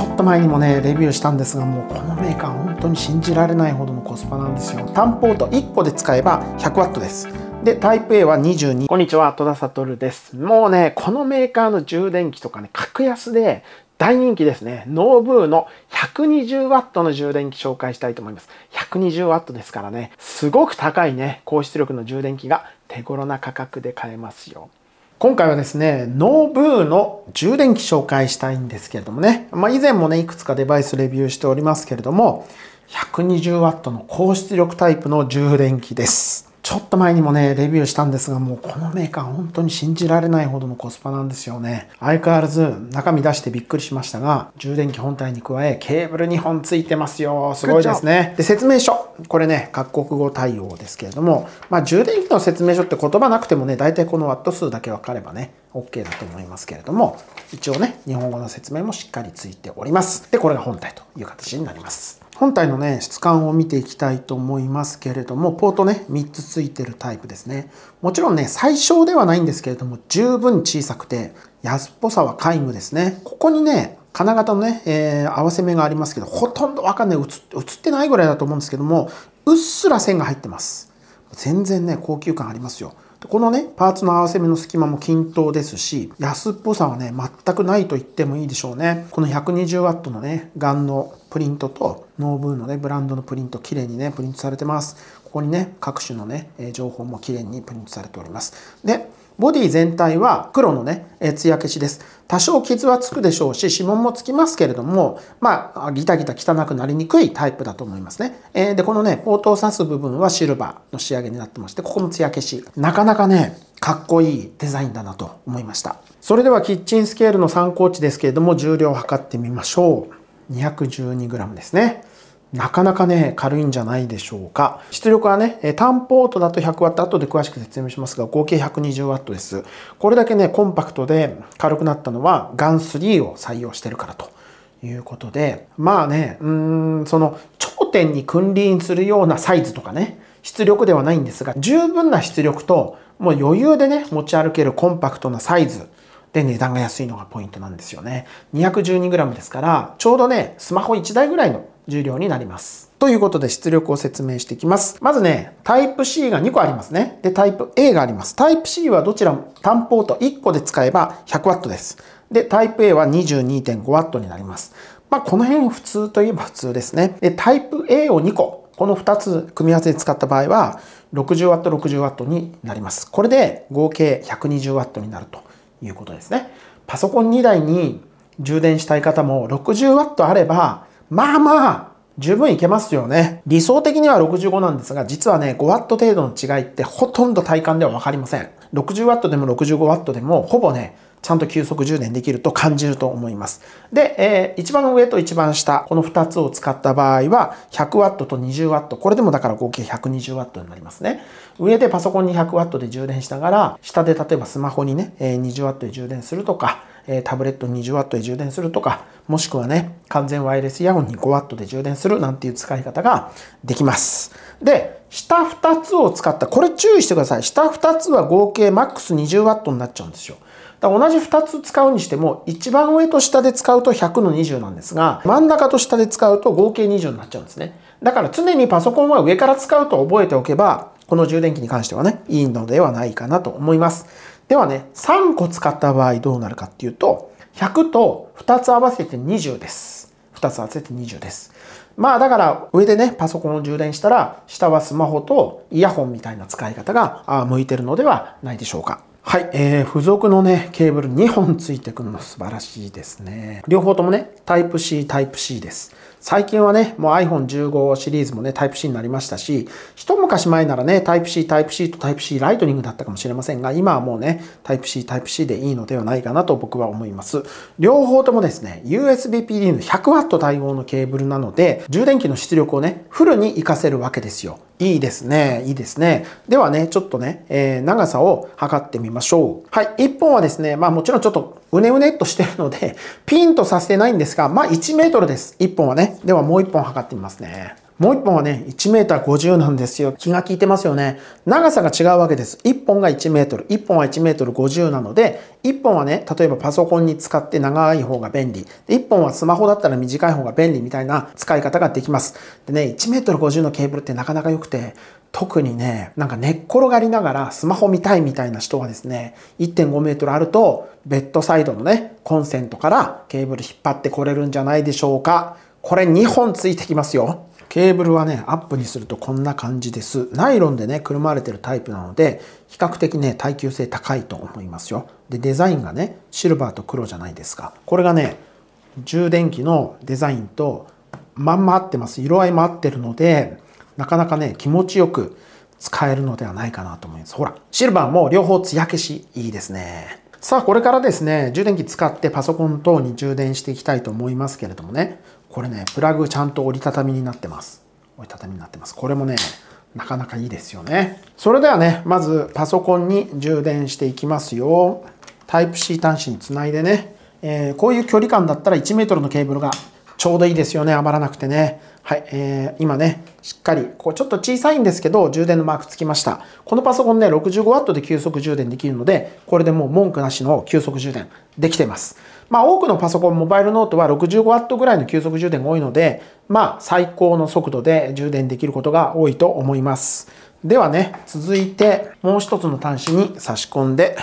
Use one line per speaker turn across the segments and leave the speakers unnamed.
ちょっと前にもねレビューしたんですがもうこのメーカー本当に信じられないほどのコスパなんですよ単ポート1個で使えば 100W ですで、タイプ A は22。こんにちは、戸田悟です。もうね、このメーカーの充電器とかね、格安で大人気ですね。ノーブーの 120W の充電器紹介したいと思います。120W ですからね、すごく高いね、高出力の充電器が手頃な価格で買えますよ。今回はですね、ノーブーの充電器紹介したいんですけれどもね、まあ、以前もね、いくつかデバイスレビューしておりますけれども、120W の高出力タイプの充電器です。ちょっと前にもね、レビューしたんですが、もうこのメーカー本当に信じられないほどのコスパなんですよね。相変わらず中身出してびっくりしましたが、充電器本体に加えケーブル2本ついてますよ。すごいですね。で、説明書。これね、各国語対応ですけれども、まあ充電器の説明書って言葉なくてもね、大体このワット数だけわかればね、OK だと思いますけれども、一応ね、日本語の説明もしっかりついております。で、これが本体という形になります。本体のね、質感を見ていきたいと思いますけれども、ポートね、3つついてるタイプですね。もちろんね、最小ではないんですけれども、十分小さくて、安っぽさは皆無ですね。ここにね、金型のね、えー、合わせ目がありますけど、ほとんどわかんない、映ってないぐらいだと思うんですけども、うっすら線が入ってます。全然ね、高級感ありますよ。このね、パーツの合わせ目の隙間も均等ですし、安っぽさはね、全くないと言ってもいいでしょうね。この 120W のね、ガンのプリントと、ノーブーのね、ブランドのプリント、綺麗にね、プリントされてます。ここにね、各種のね、情報もきれいにプリントされております。で、ボディ全体は黒のね、え艶消しです。多少傷はつくでしょうし、指紋もつきますけれども、まあ、ギタギタ汚くなりにくいタイプだと思いますね。えー、で、このね、ポートを刺す部分はシルバーの仕上げになってまして、ここも艶消し。なかなかね、かっこいいデザインだなと思いました。それではキッチンスケールの参考値ですけれども、重量を測ってみましょう。212g ですね。なかなかね、軽いんじゃないでしょうか。出力はね、単ポートだと 100W、後で詳しく説明しますが、合計 120W です。これだけね、コンパクトで軽くなったのは、ガン3を採用してるからということで、まあね、うん、その、頂点に君臨するようなサイズとかね、出力ではないんですが、十分な出力と、もう余裕でね、持ち歩けるコンパクトなサイズ。で、値段が安いのがポイントなんですよね。212g ですから、ちょうどね、スマホ1台ぐらいの重量になります。ということで出力を説明していきます。まずね、タイプ C が2個ありますね。で、タイプ A があります。タイプ C はどちらも単ポート1個で使えば 100W です。で、タイプ A は 22.5W になります。まあ、この辺普通といえば普通ですね。で、タイプ A を2個、この2つ組み合わせで使った場合は、60W、60W になります。これで合計 120W になるということですね。パソコン2台に充電したい方も 60W あればまあまあ、十分いけますよね。理想的には65なんですが、実はね、5W 程度の違いってほとんど体感では分かりません。60W でも 65W でも、ほぼね、ちゃんと急速充電できると感じると思います。で、えー、一番上と一番下、この2つを使った場合は、100W と 20W、これでもだから合計 120W になりますね。上でパソコンに 100W で充電しながら、下で例えばスマホにね、20W で充電するとか、えタブレット 20W で充電するとか、もしくはね、完全ワイヤレスイヤホンに 5W で充電するなんていう使い方ができます。で、下2つを使った、これ注意してください。下2つは合計マックス2 0 w になっちゃうんですよ。だ同じ2つ使うにしても、一番上と下で使うと100の20なんですが、真ん中と下で使うと合計20になっちゃうんですね。だから常にパソコンは上から使うと覚えておけば、この充電器に関してはね、いいのではないかなと思います。ではね、3個使った場合どうなるかっていうと、100と2つ合わせて20です。2つ合わせて20です。まあだから上でね、パソコンを充電したら、下はスマホとイヤホンみたいな使い方が向いてるのではないでしょうか。はい、えー、付属のね、ケーブル2本ついてくるの素晴らしいですね。両方ともね、タイプ C、タイプ C です。最近はね、もう iPhone15 シリーズもね、Type-C になりましたし、一昔前ならね、Type-C、Type-C と Type-C ライトニングだったかもしれませんが、今はもうね、Type-C、Type-C でいいのではないかなと僕は思います。両方ともですね、USB-PD の 100W 対応のケーブルなので、充電器の出力をね、フルに活かせるわけですよ。いいですね。いいですね。ではね、ちょっとね、えー、長さを測ってみましょう。はい。1本はですね、まあもちろんちょっとうねうねっとしてるので、ピンとさせてないんですが、まあ1メートルです。1本はね。ではもう1本測ってみますね。もう1本はね、1 m 50なんですよ。気が利いてますよね。長さが違うわけです。1本が1 m 1本は1 m 50なので、1本はね、例えばパソコンに使って長い方が便利。で1本はスマホだったら短い方が便利みたいな使い方ができます。でね、1 m 50のケーブルってなかなか良くて、特にね、なんか寝っ転がりながらスマホ見たいみたいな人はですね、1.5メートルあると、ベッドサイドのね、コンセントからケーブル引っ張ってこれるんじゃないでしょうか。これ2本ついてきますよ。ケーブルはね、アップにするとこんな感じです。ナイロンでね、くるまれてるタイプなので、比較的ね、耐久性高いと思いますよ。で、デザインがね、シルバーと黒じゃないですか。これがね、充電器のデザインとまんま合ってます。色合いも合ってるので、なかなかね、気持ちよく使えるのではないかなと思います。ほら、シルバーも両方艶消しいいですね。さあ、これからですね、充電器使ってパソコン等に充電していきたいと思いますけれどもね、これね、プラグちゃんと折りたたみになってます。折りたたみになってます。これもね、なかなかいいですよね。それではね、まずパソコンに充電していきますよ。タイプ C 端子につないでね、えー、こういう距離感だったら1 m のケーブルがちょうどいいですよね。余らなくてね。はい、えー、今ね、しっかり、こうちょっと小さいんですけど、充電のマークつきました。このパソコンね、65W で急速充電できるので、これでもう文句なしの急速充電できてます。まあ多くのパソコン、モバイルノートは 65W ぐらいの急速充電が多いので、まあ最高の速度で充電できることが多いと思います。ではね、続いてもう一つの端子に差し込んで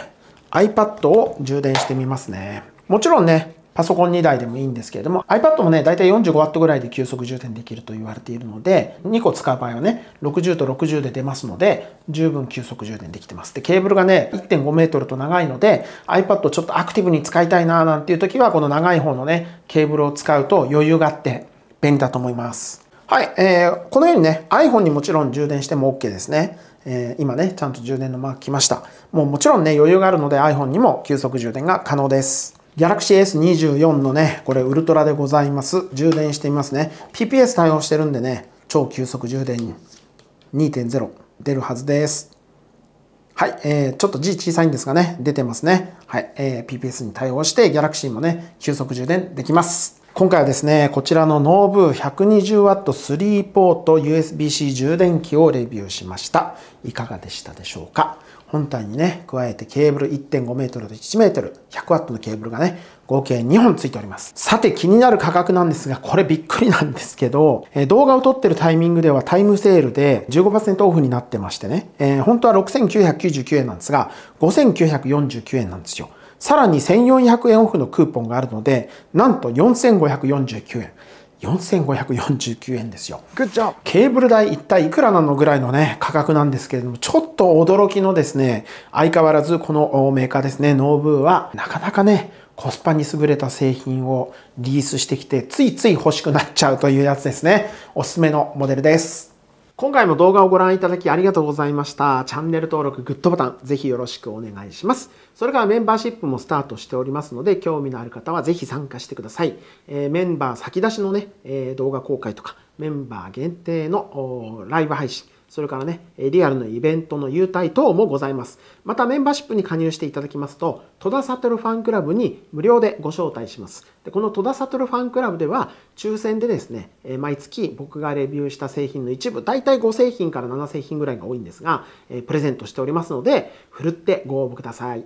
iPad を充電してみますね。もちろんね、パソコン2台でもいいんですけれども、iPad もね、だいたい 45W ぐらいで急速充電できると言われているので、2個使う場合はね、60と60で出ますので、十分急速充電できてます。で、ケーブルがね、1.5メートルと長いので、iPad ちょっとアクティブに使いたいななんていう時は、この長い方のね、ケーブルを使うと余裕があって便利だと思います。はい、えー、このようにね、iPhone にもちろん充電しても OK ですね。えー、今ね、ちゃんと充電のマーク来ました。もうもちろんね、余裕があるので iPhone にも急速充電が可能です。Galaxy S24 のね、これウルトラでございます。充電してみますね。PPS 対応してるんでね、超急速充電2.0出るはずです。はい、えー、ちょっと字小さいんですがね、出てますね。はい、えー、PPS に対応して Galaxy もね、急速充電できます。今回はですね、こちらのノーブー1 2 0 w 3ポート USB-C 充電器をレビューしました。いかがでしたでしょうか本体にね、加えてケーブル1.5メートルと1メートル、100ワットのケーブルがね、合計2本ついております。さて気になる価格なんですが、これびっくりなんですけど、えー、動画を撮ってるタイミングではタイムセールで15%オフになってましてね、えー、本当は6999円なんですが、5949円なんですよ。さらに1400円オフのクーポンがあるので、なんと4549円。4549円ですよ。グッジョブケーブル代一体いくらなのぐらいのね、価格なんですけれども、ちょっと驚きのですね、相変わらずこのメーカーですね、ノーブーは、なかなかね、コスパに優れた製品をリリースしてきて、ついつい欲しくなっちゃうというやつですね。おすすめのモデルです。今回も動画をご覧いただきありがとうございました。チャンネル登録、グッドボタン、ぜひよろしくお願いします。それからメンバーシップもスタートしておりますので、興味のある方はぜひ参加してください。えー、メンバー先出しのね、えー、動画公開とか、メンバー限定のライブ配信、それからね、リアルのイベントの優待等もございます。またメンバーシップに加入していただきますと、戸田悟ファンクラブに無料でご招待します。でこの戸田悟ファンクラブでは、抽選でですね、毎月僕がレビューした製品の一部、大体5製品から7製品ぐらいが多いんですが、プレゼントしておりますので、ふるってご応募ください。